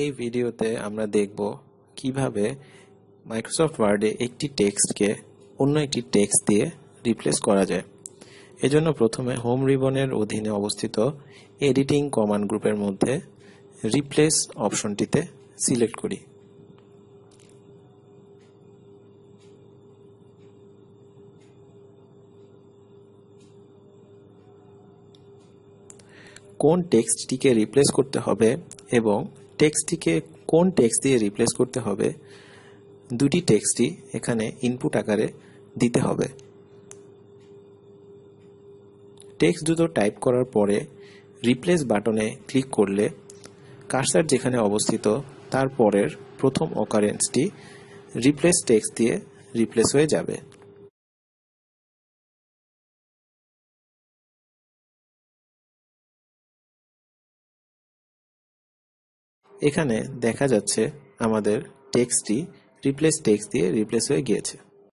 এই ভিডিওতে আমরা দেখব কিভাবে মাইক্রোসফট ওয়ার্ডে একটি টেক্সটকে অন্য একটি টেক্সট দিয়ে রিপ্লেস করা যায় এজন্য প্রথমে হোম রিবনের অধীনে অবস্থিত এডিটিং কমান্ড গ্রুপের মধ্যে রিপ্লেস অপশনটিতে সিলেক্ট করি কোন টেক্সটটিকে রিপ্লেস করতে হবে এবং টেক্সটটিকে কোন টেক্সট দিয়ে রিপ্লেস করতে হবে দুটি টেক্সটই এখানে ইনপুট আকারে দিতে হবে টেক্সট দুটো টাইপ করার পরে রিপ্লেস বাটনে ক্লিক করলে কার্সার যেখানে অবস্থিত তারপরের প্রথম অকারেন্সটি রিপ্লেস টেক্সট দিয়ে রিপ্লেস হয়ে যাবে এখানে দেখা যাচ্ছে আমাদের টেক্সটটি রিপ্লেস টেক্সট দিয়ে রিপ্লেস হয়ে গিয়েছে